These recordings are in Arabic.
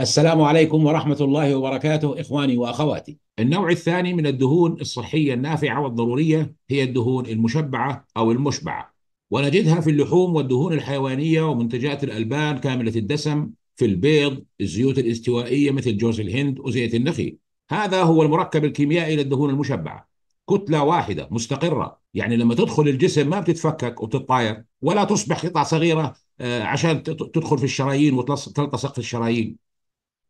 السلام عليكم ورحمة الله وبركاته إخواني وأخواتي النوع الثاني من الدهون الصحية النافعة والضرورية هي الدهون المشبعة أو المشبعة ونجدها في اللحوم والدهون الحيوانية ومنتجات الألبان كاملة الدسم في البيض الزيوت الاستوائية مثل جوز الهند وزيت النخيل هذا هو المركب الكيميائي للدهون المشبعة كتلة واحدة مستقرة يعني لما تدخل الجسم ما بتتفكك وتتطاير ولا تصبح قطع صغيرة آه، عشان تدخل في الشرايين وتلتصق في الشرايين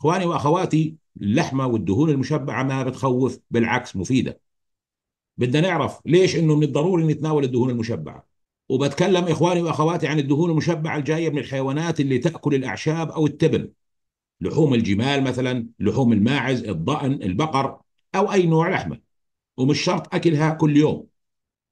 اخواني واخواتي اللحمه والدهون المشبعه ما بتخوف بالعكس مفيده بدنا نعرف ليش انه من الضروري نتناول الدهون المشبعه وبتكلم اخواني واخواتي عن الدهون المشبعه الجايه من الحيوانات اللي تاكل الاعشاب او التبن لحوم الجمال مثلا لحوم الماعز الضأن البقر او اي نوع لحمه ومش شرط اكلها كل يوم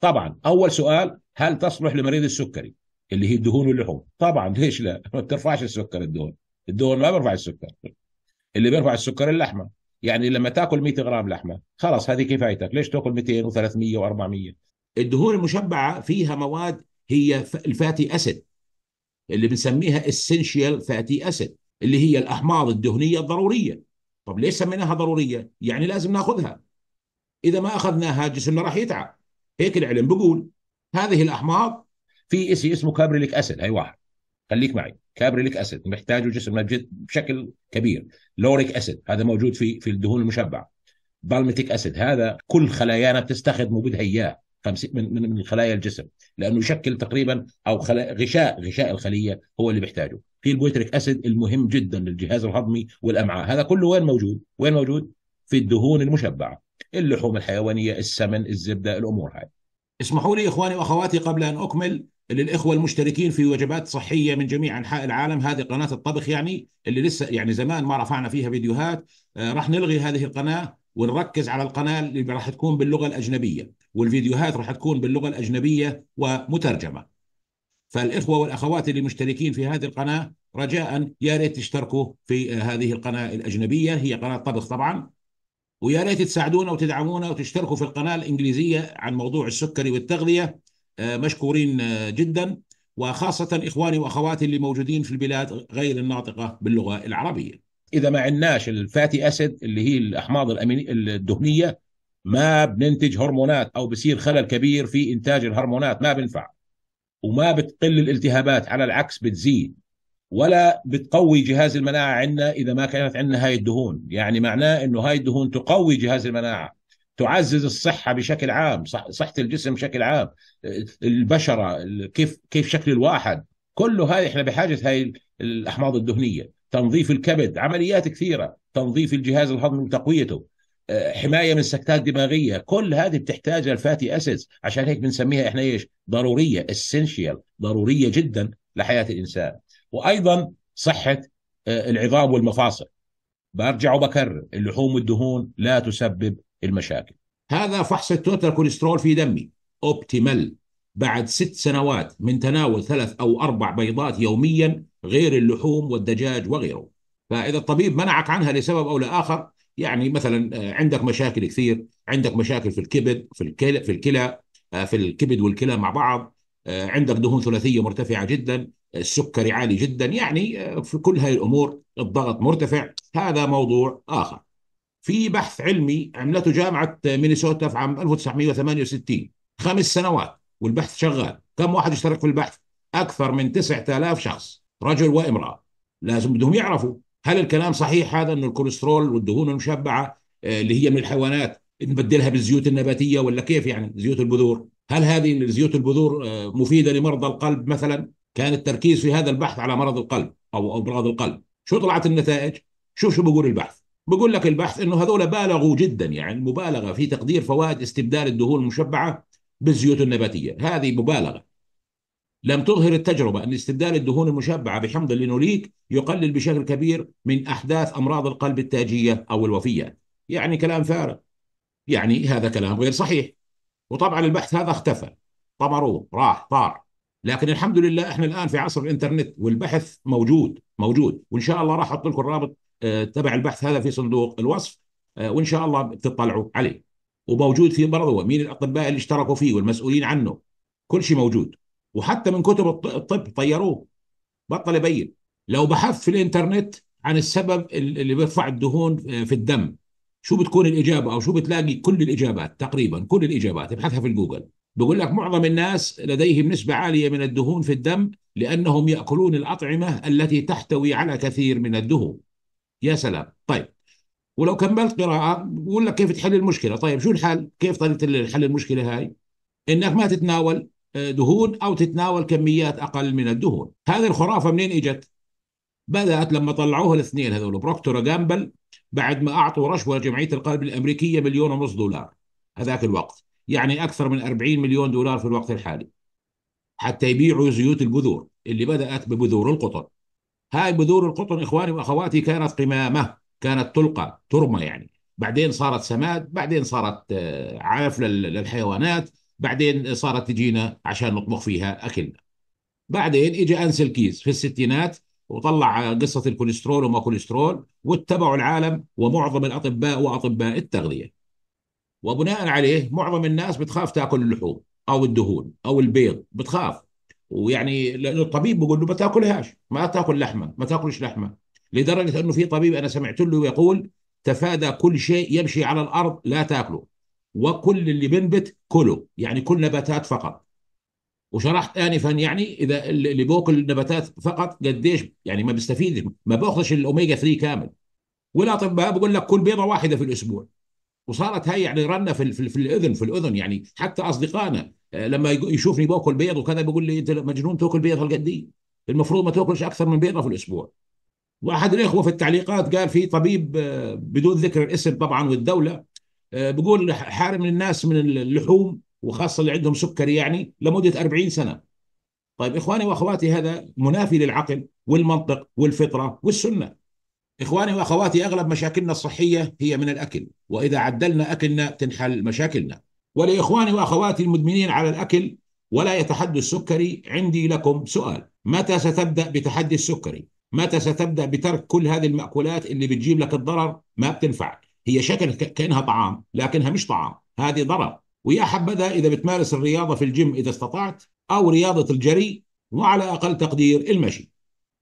طبعا اول سؤال هل تصلح لمريض السكري اللي هي الدهون واللحوم طبعا ليش لا ما بترفعش السكر الدهون الدهون ما بيرفع السكر اللي بيرفع السكر اللحمه يعني لما تاكل 100 غرام لحمه خلاص هذه كفايتك ليش تاكل 200 و300 و400 الدهون المشبعه فيها مواد هي الفاتي اسيد اللي بنسميها اسينشال فاتي اسيد اللي هي الاحماض الدهنيه الضروريه طب ليش سميناها ضروريه يعني لازم ناخذها اذا ما اخذناها جسمنا راح يتعب هيك العلم بقول هذه الاحماض في شيء اسمه كابريليك اسيد هي واحد خليك معي كابريليك اسيد محتاجه جسمنا بشكل كبير لوريك اسيد هذا موجود في في الدهون المشبعه بالميتيك اسيد هذا كل خلايانا بتستخدمه بدها اياه من من من خلايا الجسم لانه يشكل تقريبا او خلا... غشاء غشاء الخليه هو اللي بيحتاجه في البوتريك اسيد المهم جدا للجهاز الهضمي والامعاء هذا كله وين موجود وين موجود في الدهون المشبعه اللحوم الحيوانيه السمن الزبده الامور هاي اسمحوا لي اخواني واخواتي قبل ان اكمل للاخوه المشتركين في وجبات صحيه من جميع انحاء العالم هذه قناه الطبخ يعني اللي لسه يعني زمان ما رفعنا فيها فيديوهات آه، راح نلغي هذه القناه ونركز على القناه اللي راح تكون باللغه الاجنبيه والفيديوهات راح تكون باللغه الاجنبيه ومترجمه فالاخوه والاخوات اللي مشتركين في هذه القناه رجاء يا ريت تشتركوا في آه، هذه القناه الاجنبيه هي قناه طبخ طبعا ويا ريت تساعدونا وتدعمونا وتشتركوا في القناه الانجليزيه عن موضوع السكري والتغذيه آه، مشكورين آه، جدا وخاصة إخواني وأخواتي اللي موجودين في البلاد غير الناطقة باللغة العربية إذا ما عندناش الفاتي أسيد اللي هي الأحماض الأمين الدهنية ما بننتج هرمونات أو بصير خلل كبير في إنتاج الهرمونات ما بنفع وما بتقل الالتهابات على العكس بتزيد ولا بتقوي جهاز المناعة عندنا إذا ما كانت عندنا هاي الدهون يعني معناه أنه هاي الدهون تقوي جهاز المناعة تعزز الصحه بشكل عام صحه الجسم بشكل عام البشره كيف كيف شكل الواحد كله هاي احنا بحاجه هاي الاحماض الدهنيه تنظيف الكبد عمليات كثيره تنظيف الجهاز الهضمي وتقويته آه، حمايه من سكتات دماغيه كل هذه بتحتاجها الفاتي اسيدز عشان هيك بنسميها احنا ايش ضروريه اسينشال ضروريه جدا لحياه الانسان وايضا صحه آه، العظام والمفاصل برجع وبكرر اللحوم والدهون لا تسبب المشاكل هذا فحص التوتال كوليسترول في دمي اوبتيمال بعد ست سنوات من تناول ثلاث أو أربع بيضات يوميا غير اللحوم والدجاج وغيره فإذا الطبيب منعك عنها لسبب أو لآخر يعني مثلا آه، عندك مشاكل كثير عندك مشاكل في الكبد في الكلى في الكلى آه، في الكبد والكلى مع بعض آه، عندك دهون ثلاثيه مرتفعه جدا السكري عالي جدا يعني في كل هاي الامور الضغط مرتفع هذا موضوع اخر في بحث علمي عملته جامعه مينيسوتا في عام 1968 خمس سنوات والبحث شغال كم واحد اشترك في البحث اكثر من 9000 شخص رجل وامراه لازم بدهم يعرفوا هل الكلام صحيح هذا انه الكوليسترول والدهون المشبعه آه، اللي هي من الحيوانات نبدلها بالزيوت النباتيه ولا كيف يعني زيوت البذور هل هذه زيوت البذور آه، مفيده لمرضى القلب مثلا كان التركيز في هذا البحث على مرض القلب او امراض القلب شو طلعت النتائج شوف شو بقول البحث بقول لك البحث انه هذول بالغوا جدا يعني مبالغه في تقدير فوائد استبدال الدهون المشبعه بالزيوت النباتيه، هذه مبالغه. لم تظهر التجربه ان استبدال الدهون المشبعه بحمض اللينوليك يقلل بشكل كبير من احداث امراض القلب التاجيه او الوفيات. يعني كلام فارغ. يعني هذا كلام غير صحيح. وطبعا البحث هذا اختفى. طمروه، راح، طار. لكن الحمد لله احنا الان في عصر الانترنت والبحث موجود موجود وان شاء الله راح احط لكم الرابط آه، تبع البحث هذا في صندوق الوصف آه، وان شاء الله بتطلعوا عليه وموجود فيه برضه مين الاطباء اللي اشتركوا فيه والمسؤولين عنه كل شيء موجود وحتى من كتب الطب طيروه بطل يبين لو بحثت في الانترنت عن السبب اللي بيرفع الدهون آه، في الدم شو بتكون الاجابه او شو بتلاقي كل الاجابات تقريبا كل الاجابات ابحثها في الجوجل بيقول لك معظم الناس لديهم نسبة عالية من الدهون في الدم لأنهم يأكلون الأطعمة التي تحتوي على كثير من الدهون يا سلام طيب ولو كملت قراءة بقول لك كيف تحل المشكلة طيب شو الحل كيف طريقة حل المشكلة هاي إنك ما تتناول آه، دهون أو تتناول كميات أقل من الدهون هذه الخرافة منين إجت بدأت لما طلعوها الاثنين هذول بروكتور جامبل بعد ما أعطوا رشوة لجمعية القلب الأمريكية مليون ونص دولار هذاك الوقت يعني اكثر من 40 مليون دولار في الوقت الحالي حتى يبيعوا زيوت البذور اللي بدات ببذور القطن هاي بذور القطن اخواني واخواتي كانت قمامه كانت تلقى ترمى يعني بعدين صارت سماد بعدين صارت آه، عاف للحيوانات بعدين صارت تجينا عشان نطبخ فيها اكلنا بعدين اجى انسل كيز في الستينات وطلع قصه الكوليسترول وما كوليسترول واتبعوا العالم ومعظم الاطباء واطباء التغذيه وبناء عليه معظم الناس بتخاف تاكل اللحوم او الدهون او البيض بتخاف ويعني لانه الطبيب بيقول له ما تاكلهاش ما تاكل لحمه ما تاكلش لحمه لدرجه انه في طبيب انا سمعت له يقول تفادى كل شيء يمشي على الارض لا تاكله وكل اللي بنبت كله يعني كل نباتات فقط وشرحت انفا يعني اذا اللي بياكل النباتات فقط قديش يعني ما بيستفيدش ما باخذش الاوميجا 3 كامل والاطباء بقول لك كل بيضه واحده في الاسبوع وصارت هاي يعني رنه في, في, في الاذن في الاذن يعني حتى اصدقائنا آه، لما يشوفني باكل بيض وكذا بيقول لي انت مجنون تاكل بيض هالقد إيه؟ المفروض ما تاكلش اكثر من بيضه في الاسبوع واحد الاخوه في التعليقات قال في طبيب آه، بدون ذكر الاسم طبعا والدوله آه، بيقول حارم الناس من اللحوم وخاصه اللي عندهم سكري يعني لمده 40 سنه طيب اخواني واخواتي هذا منافي للعقل والمنطق والفطره والسنه إخواني وأخواتي أغلب مشاكلنا الصحية هي من الأكل وإذا عدلنا أكلنا تنحل مشاكلنا ولإخواني وأخواتي المدمنين على الأكل ولا يتحدى السكري عندي لكم سؤال متى ستبدأ بتحدي السكري؟ متى ستبدأ بترك كل هذه المأكولات اللي بتجيب لك الضرر ما بتنفع هي شكل كأنها طعام لكنها مش طعام هذه ضرر ويا حبذا إذا بتمارس الرياضة في الجيم إذا استطعت أو رياضة الجري وعلى أقل تقدير المشي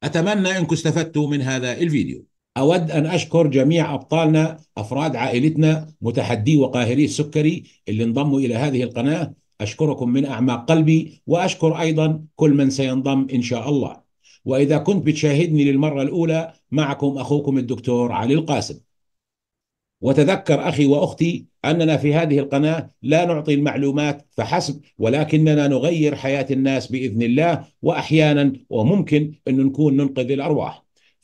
أتمنى أنكم استفدتوا من هذا الفيديو أود أن أشكر جميع أبطالنا أفراد عائلتنا متحدي وقاهري السكري اللي انضموا إلى هذه القناة أشكركم من أعماق قلبي وأشكر أيضا كل من سينضم إن شاء الله وإذا كنت بتشاهدني للمرة الأولى معكم أخوكم الدكتور علي القاسم وتذكر أخي وأختي أننا في هذه القناة لا نعطي المعلومات فحسب ولكننا نغير حياة الناس بإذن الله وأحيانا وممكن أن نكون ننقذ الأرواح